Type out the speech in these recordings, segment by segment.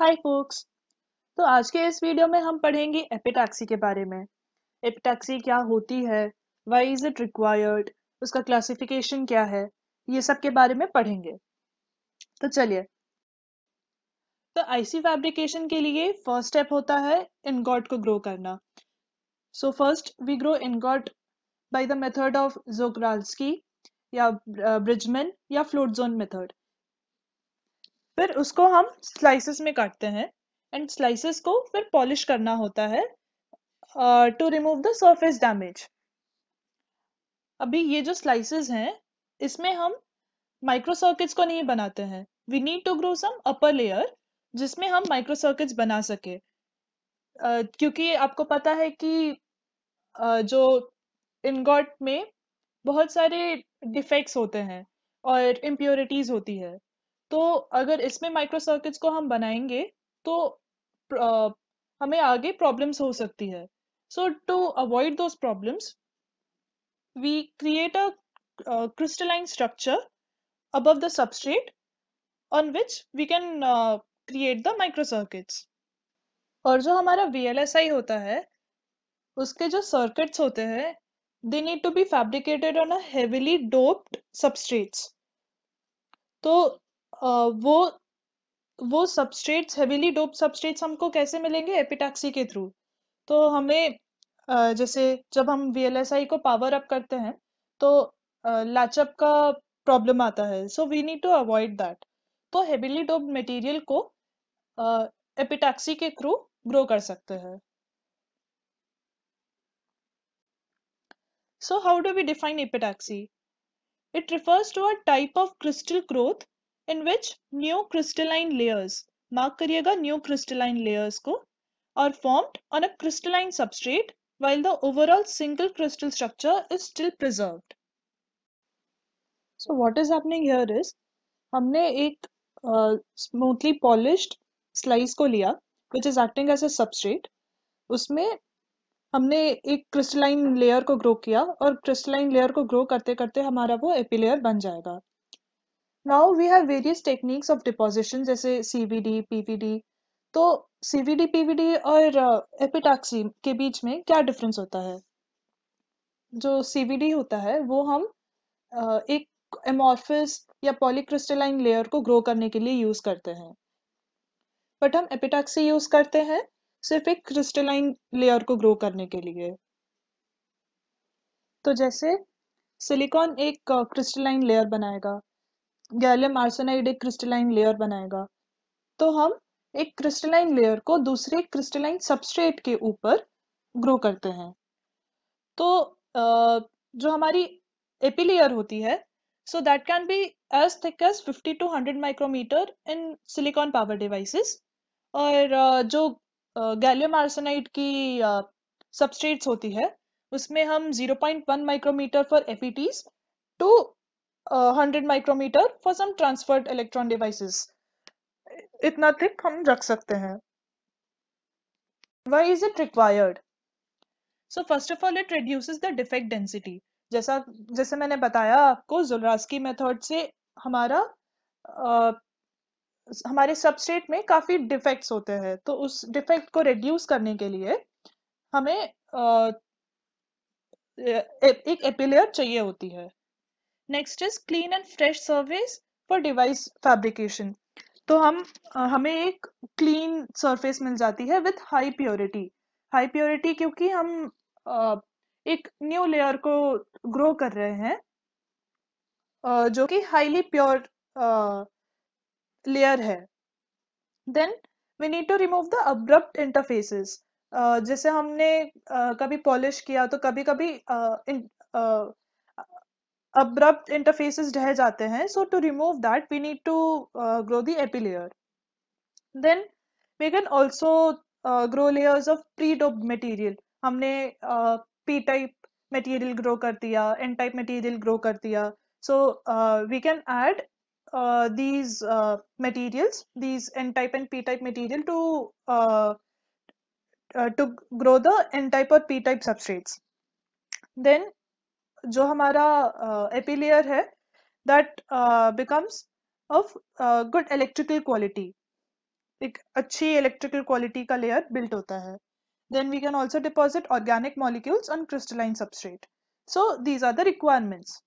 हाय focus तो आज के इस वीडियो में हम पढ़ेंगे एपिटैक्सी के बारे में एपिटैक्सी क्या होती है वाई इज इट रिक्वायर्ड उसका क्लासिफिकेशन क्या है ये सब के बारे में पढ़ेंगे तो चलिए तो आईसी फैब्रिकेशन के लिए फर्स्ट स्टेप होता है इनगॉट को ग्रो करना so first we grow ingot by the method of Czochralski या ब्रिजमैन uh, या फ्लोट जोन मेथड फिर उसको हम स्लाइसेस में काटते हैं एंड स्लाइसेस को फिर पॉलिश करना होता है to remove the surface damage अभी ये जो स्लाइसेस हैं इसमें हम माइक्रो सर्किट्स को नहीं बनाते हैं we need to grow some upper layer जिसमें हम माइक्रो सर्किट्स बना सके uh, क्योंकि आपको पता है कि uh, जो इनगॉट में बहुत सारे डिफेक्ट्स होते हैं और इम्प्योरिटीज होती है तो अगर इसमें माइक्रो सर्किट्स को हम बनाएंगे तो uh, हमें आगे प्रॉब्लम्स हो सकती है so to avoid those problems we create a crystalline structure above the substrate on which we can create the micro circuits और जो हमारा आई होता है उसके जो सर्किट्स होते हैं they need to be fabricated on a heavily doped substrates तो वो वो सबस्ट्रेट्स हेविली डोप सबस्ट्रेट्स हमको कैसे मिलेंगे एपिटैक्सी के थ्रू तो हमें जैसे जब हम वी को पावर अप करते हैं तो लाचअप का प्रॉब्लम आता है so we need to avoid that तो हेविली डोप मटेरियल को एपिटैक्सी के थ्रू ग्रो कर सकते हैं so how do we define epitaxy it refers to a type of crystal growth in which new crystalline layers mark करिएगा new crystalline layers को are formed on a crystalline substrate while the overall single crystal structure is still preserved so what is happening here is हमने एक smoothly polish slice को लिया which is acting as a substrate उसमें हमने एक crystalline layer को grow किया और क्रिस्टलाइन लेयर को ग्रो करते करते हमारा वो एपी लेयर बन जाएगा now we have various techniques of deposition जैसे सीवीडी पीवीडी तो सीवीडी पीवीडी और एपिटाक्सी uh, के बीच में क्या डिफरेंस होता है जो सीवीडी होता है वो हम uh, एक एमोर्फिस या पॉलीक्रिस्टलाइन लेयर को ग्रो करने के लिए यूज करते हैं बट हम एपिटाक्सी यूज करते हैं सिर्फ एक क्रिस्टलाइन लेयर को ग्रो करने के लिए तो जैसे सिलिकॉन एक क्रिस्टलाइन uh, लेयर बनाएगा गैलियम आर्सेनाइड एक क्रिस्टलाइन लेयर बनाएगा तो हम एक क्रिस्टलाइन लेयर को दूसरे क्रिस्टलाइन सबस्ट्रेट के ऊपर ग्रो करते हैं तो जो हमारी एपी लेयर होती है so that can be as thick as 50 to 100 micrometer in silicon power devices और जो गैलियम आर्सेनाइड की सबस्ट्रेट्स होती है उसमें हम 0.1 micrometer for epitaxies two hundred micrometer for some transferred electron devices इतना थिक हम रख सकते हैं why is it required so first of all it reduces the defect density जैसा जैसे मैंने बताया आपको जुलरास्की मेथड से हमारा आ, uh, हमारे सबस्टेट में काफ़ी डिफेक्ट्स होते हैं तो उस डिफेक्ट को रिड्यूस करने के लिए हमें आ, uh, एक एपिलियर चाहिए होती है next is clean and fresh service for device fabrication तो हम हमें एक क्लीन सरफेस मिल जाती है with high purity high purity क्योंकि हम एक न्यू लेयर को ग्रो कर रहे हैं जो कि हाईली प्योर लेयर है then we need to remove the abrupt interfaces जैसे हमने कभी पॉलिश किया तो कभी कभी abrupt interfaces रह जाते so to remove that we need to uh, grow the epi layer then we can also uh, grow layers of pre-doped material हमने uh, p-type material grow कर n-type material grow कर so uh, we can add uh, these uh, materials these n-type and p-type material to uh, uh, to grow the n-type or p-type substrates then जो हमारा epilayer uh, है that becomes of good electrical quality एक अच्छी electrical quality का layer built होता है then we can also deposit organic molecules on crystalline substrate so these are the requirements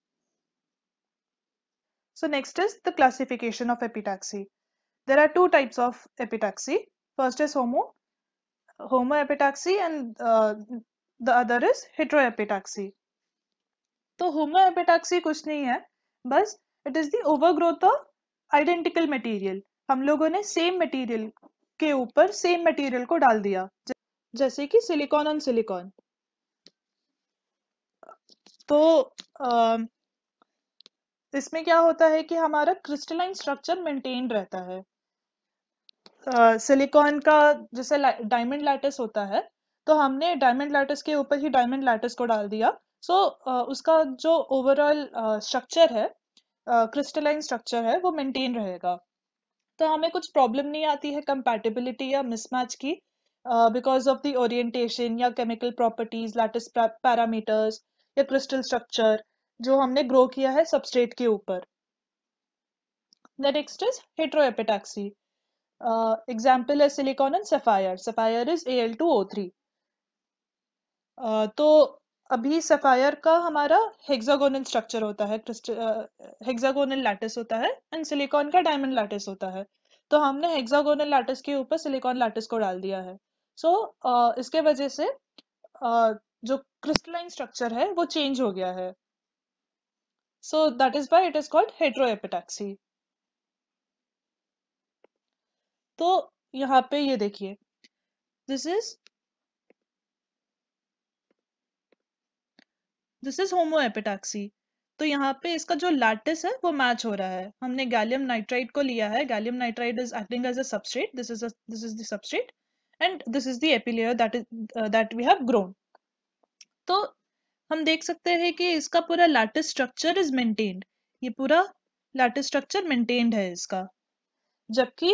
so next is the classification of epitaxy there are two types of epitaxy first is homo homo epitaxy and the other is hetero epitaxy तो homoepitaxy कुछ नहीं है बस it is the overgrowth of identical material हम लोगों ने same material के ऊपर सेम मटेरियल को डाल दिया जैसे कि सिलिकॉन ऑन सिलिकॉन तो आ, इसमें क्या होता है कि हमारा क्रिस्टलाइन स्ट्रक्चर मेंटेन रहता है सिलिकॉन का जैसे डायमंड लैटिस होता है तो हमने डायमंड लैटिस के ऊपर ही डायमंड लैटिस को डाल दिया सो so, uh, उसका जो ओवरऑल स्ट्रक्चर uh, है क्रिस्टलाइन uh, स्ट्रक्चर है वो मेंटेन रहेगा तो हमें कुछ प्रॉब्लम नहीं आती है कंपैटिबिलिटी या मिसमैच की बिकॉज ऑफ द ओरिएंटेशन या केमिकल प्रॉपर्टीज लैटिस पैरामीटर्स या क्रिस्टल स्ट्रक्चर जो हमने ग्रो किया है सबस्ट्रेट के ऊपर the next is heteroepitaxy example है silicon and sapphire sapphire is A L two O three तो अभी सफायर का हमारा हेक्सागोनल स्ट्रक्चर होता है हेक्सागोनल लैटिस होता है एंड सिलिकॉन का डायमंड लैटिस होता है तो हमने हेक्सागोनल लैटिस के ऊपर सिलिकॉन लैटिस को डाल दिया है सो so, uh, इसके वजह से uh, जो क्रिस्टलाइन स्ट्रक्चर है वो चेंज हो गया है so that is by it is called heteroepitaxy तो यहाँ पे ये देखिए this is this is homoepitaxy तो यहाँ पे इसका जो लैटिस है वो मैच हो रहा है हमने गैलियम नाइट्राइड को लिया है gallium nitride is acting as a substrate this is this is the substrate and this is the epilayer that is that we have grown तो हम देख सकते हैं कि इसका पूरा लैटिस स्ट्रक्चर इज मेंटेन्ड ये पूरा लैटिस स्ट्रक्चर मेंटेन्ड है इसका जबकि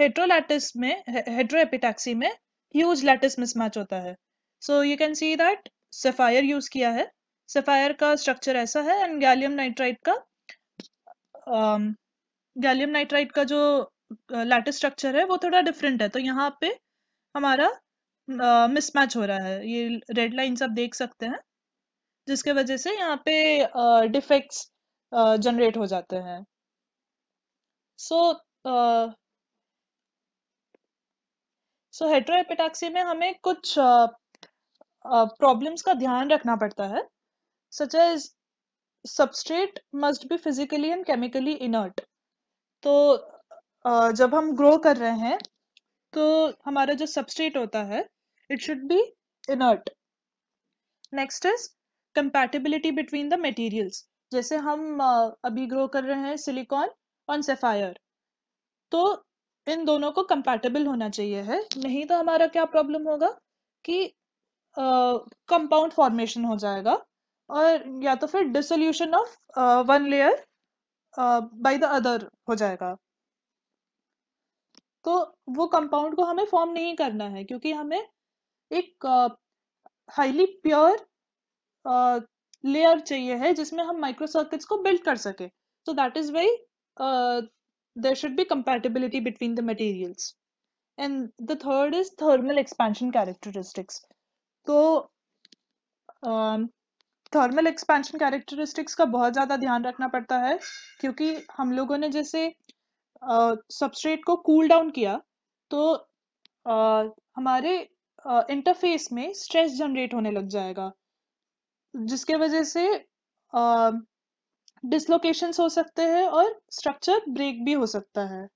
हेट्रोलैटिस में हेट्रोएपिटैक्सी में ह्यूज लैटिस मिसमैच होता है so you can see that sapphire use किया है सफायर का स्ट्रक्चर ऐसा है एंड गैलियम नाइट्राइट का गैलियम um, नाइट्राइट का जो लैटिस uh, स्ट्रक्चर है वो थोड़ा डिफरेंट है तो यहाँ पे हमारा मिसमैच uh, हो रहा है ये रेड लाइंस आप देख सकते हैं जिसके वजह से यहाँ पे डिफेक्ट्स uh, जनरेट हो जाते हैं सो सो हेट्रोएपिटैक्सी में हमें कुछ प्रॉब्लम्स uh, uh, का ध्यान रखना पड़ता है such as substrate must be physically and chemically inert. तो जब हम grow कर रहे हैं तो हमारा जो substrate होता है it should be inert. Next is compatibility between the materials. जैसे हम अभी ग्रो कर रहे हैं सिलिकॉन और सेफायर तो इन दोनों को कंपैटिबल होना चाहिए है नहीं तो हमारा क्या प्रॉब्लम होगा कि कंपाउंड uh, फॉर्मेशन हो जाएगा और या तो फिर dissolution of one layer by the other हो जाएगा तो वो कंपाउंड को हमें फॉर्म नहीं करना है क्योंकि हमें एक हाईली प्योर लेयर चाहिए है जिसमें हम माइक्रो सर्किट्स को बिल्ड कर सके so that is very there should be compatibility between the materials and the third is thermal expansion characteristics तो uh, थर्मल एक्सपेंशन कैरेक्टरिस्टिक्स का बहुत ज़्यादा ध्यान रखना पड़ता है क्योंकि हम लोगों ने जैसे सबस्ट्रेट को कूल cool डाउन किया तो uh, हमारे इंटरफेस में स्ट्रेस जनरेट होने लग जाएगा जिसके वजह से डिसलोकेशंस हो सकते हैं और स्ट्रक्चर ब्रेक भी हो सकता है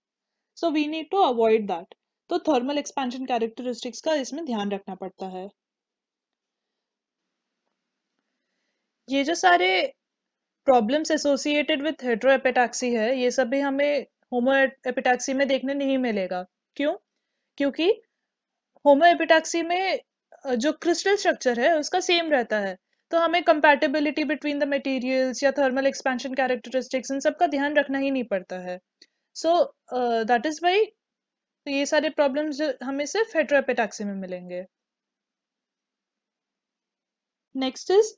so we need to avoid that तो थर्मल एक्सपेंशन कैरेक्टरिस्टिक्स का इसमें ध्यान रखना पड़ता है ये जो सारे प्रॉब्लम्स एसोसिएटेड विथ हेटरोएपिटैक्सी है ये सब भी हमें होमो में देखने नहीं मिलेगा क्यों क्योंकि होमो एपिटैक्सी में जो क्रिस्टल स्ट्रक्चर है उसका सेम रहता है तो हमें कंपैटिबिलिटी बिटवीन द मटेरियल्स या थर्मल एक्सपेंशन कैरेक्टरिस्टिक्स इन सब का ध्यान रखना ही नहीं पड़ता है सो दैट इज वाई ये सारे प्रॉब्लम्स हमें सिर्फ हेटरोएपिटैक्सी में मिलेंगे next is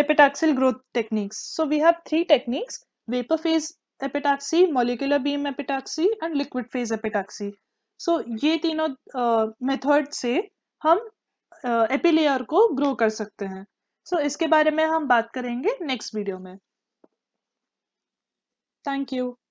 epitaxial growth techniques. So we have three techniques, vapor phase epitaxy, molecular beam epitaxy and liquid phase epitaxy. So so, ये तीनों मेथड से हम एपिलेयर को ग्रो कर सकते हैं सो so, इसके बारे में हम बात करेंगे next video में Thank you.